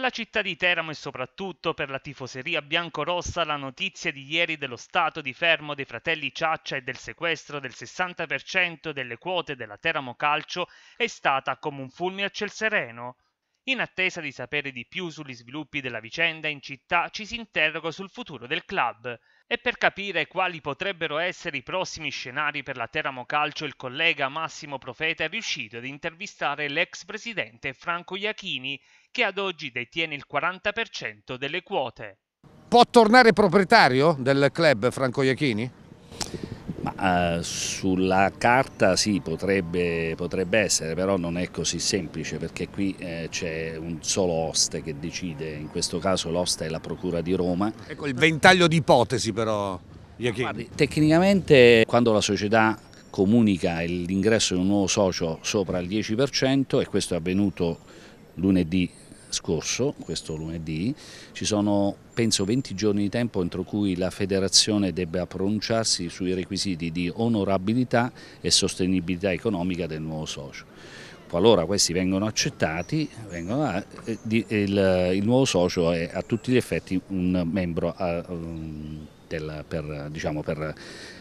Per la città di Teramo e soprattutto per la tifoseria biancorossa la notizia di ieri dello stato di fermo dei fratelli Ciaccia e del sequestro del 60% delle quote della Teramo Calcio è stata come un fulmine a ciel sereno. In attesa di sapere di più sugli sviluppi della vicenda in città ci si interroga sul futuro del club e per capire quali potrebbero essere i prossimi scenari per la Teramo Calcio il collega Massimo Profeta è riuscito ad intervistare l'ex presidente Franco Iachini che ad oggi detiene il 40% delle quote. Può tornare proprietario del club Franco Iachini? Ma, uh, sulla carta sì, potrebbe, potrebbe, essere, però non è così semplice perché qui eh, c'è un solo oste che decide, in questo caso l'oste è la Procura di Roma. Ecco, il ventaglio di ipotesi però. Guardi, tecnicamente quando la società comunica l'ingresso di un nuovo socio sopra il 10% e questo è avvenuto lunedì scorso, questo lunedì, ci sono penso 20 giorni di tempo entro cui la federazione debba pronunciarsi sui requisiti di onorabilità e sostenibilità economica del nuovo socio. Qualora questi vengono accettati, vengono a, eh, il, il, nuovo socio è a tutti gli effetti un membro a, eh, um, mm, del, per, diciamo, per,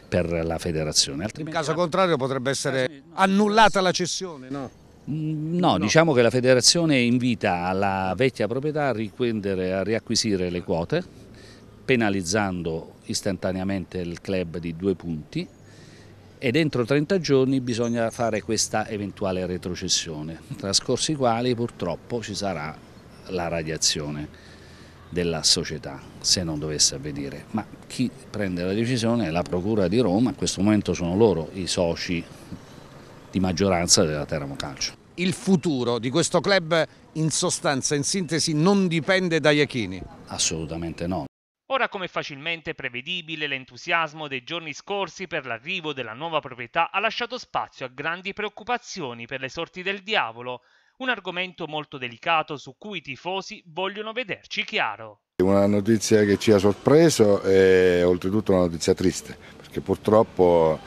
per, la federazione. Altrimenti, in caso contrario potrebbe essere ah, annullata la cessione? No. Mm, no, no, diciamo che la federazione invita la vecchia proprietà a, a riacquisire le quote, penalizzando istantaneamente il club di due punti e dentro 30 giorni bisogna fare questa eventuale retrocessione, trascorsi i quali purtroppo ci sarà la radiazione della società se non dovesse avvenire. Ma chi prende la decisione è la Procura di Roma, a questo momento sono loro i soci di maggioranza della Teramo Calcio. Il futuro di questo club in sostanza, in sintesi, non dipende da Iachini? Assolutamente no. Ora come facilmente prevedibile l'entusiasmo dei giorni scorsi per l'arrivo della nuova proprietà ha lasciato spazio a grandi preoccupazioni per le sorti del diavolo, un argomento molto delicato su cui i tifosi vogliono vederci chiaro. Una notizia che ci ha sorpreso e oltretutto una notizia triste, perché purtroppo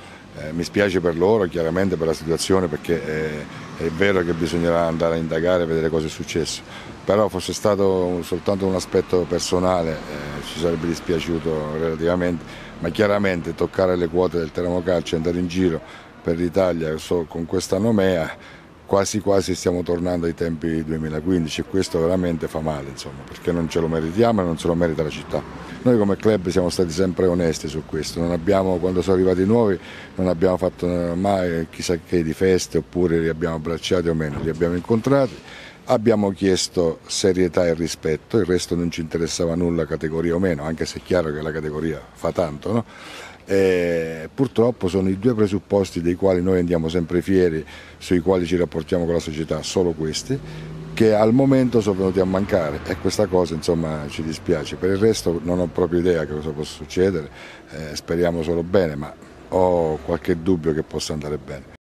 eh, mi spiace per loro, chiaramente per la situazione, perché è, eh, è vero che bisognerà andare a indagare e vedere cosa è successo, però fosse stato soltanto un aspetto personale eh, ci sarebbe dispiaciuto relativamente, ma chiaramente toccare le quote del termocalcio e andare in giro per l'Italia con questa nomea quasi quasi stiamo tornando ai tempi 2015 e questo veramente fa male insomma, perché non ce lo meritiamo e non ce lo merita la città. Noi come club siamo stati sempre onesti su questo, abbiamo, quando sono arrivati nuovi non abbiamo fatto mai chissà che di feste oppure li abbiamo abbracciati o meno, li abbiamo incontrati, abbiamo chiesto serietà e rispetto, il resto non ci interessava nulla categoria o meno, anche se è chiaro che la categoria fa tanto, no? Eh, purtroppo sono i due presupposti dei quali noi andiamo sempre fieri, sui quali ci rapportiamo con la società, solo questi, che al momento sono venuti a mancare e questa cosa insomma ci dispiace. Per il resto non ho proprio idea che cosa possa succedere, eh, speriamo solo bene, ma ho qualche dubbio che possa andare bene.